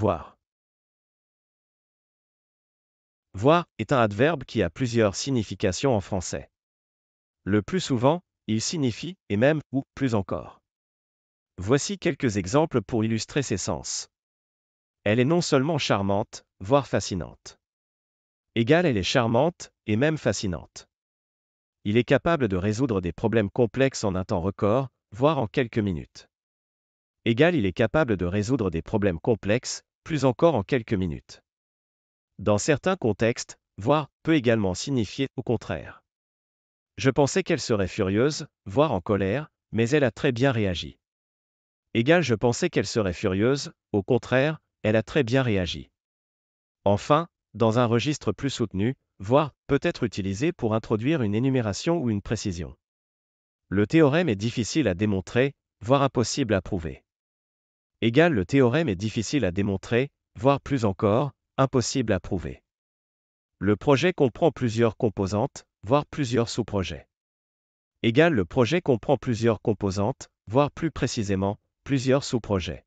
voir. Voir est un adverbe qui a plusieurs significations en français. Le plus souvent, il signifie et même ou plus encore. Voici quelques exemples pour illustrer ses sens. Elle est non seulement charmante, voire fascinante. Égal, elle est charmante et même fascinante. Il est capable de résoudre des problèmes complexes en un temps record, voire en quelques minutes. Égal, il est capable de résoudre des problèmes complexes, plus encore en quelques minutes. Dans certains contextes, voir peut également signifier au contraire. Je pensais qu'elle serait furieuse, voire en colère, mais elle a très bien réagi. Égal je pensais qu'elle serait furieuse, au contraire, elle a très bien réagi. Enfin, dans un registre plus soutenu, voir » peut être utilisé pour introduire une énumération ou une précision. Le théorème est difficile à démontrer, voire impossible à prouver. Égal, le théorème est difficile à démontrer, voire plus encore, impossible à prouver. Le projet comprend plusieurs composantes, voire plusieurs sous-projets. Égal, le projet comprend plusieurs composantes, voire plus précisément, plusieurs sous-projets.